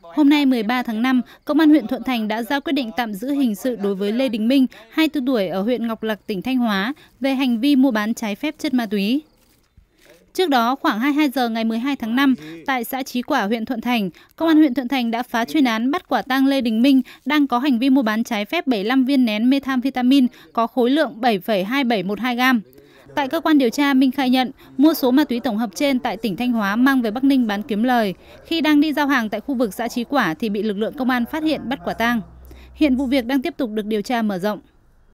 Hôm nay 13 tháng 5, Công an huyện Thuận Thành đã ra quyết định tạm giữ hình sự đối với Lê Đình Minh, 24 tuổi ở huyện Ngọc Lặc, tỉnh Thanh Hóa, về hành vi mua bán trái phép chất ma túy. Trước đó, khoảng 22 giờ ngày 12 tháng 5, tại xã Chí Quả, huyện Thuận Thành, Công an huyện Thuận Thành đã phá chuyên án bắt quả tang Lê Đình Minh đang có hành vi mua bán trái phép 75 viên nén methamphetamine có khối lượng 7,2712 gram. Tại cơ quan điều tra, Minh khai nhận mua số ma túy tổng hợp trên tại tỉnh Thanh Hóa mang về Bắc Ninh bán kiếm lời. Khi đang đi giao hàng tại khu vực xã Chí Quả thì bị lực lượng công an phát hiện bắt quả tang. Hiện vụ việc đang tiếp tục được điều tra mở rộng.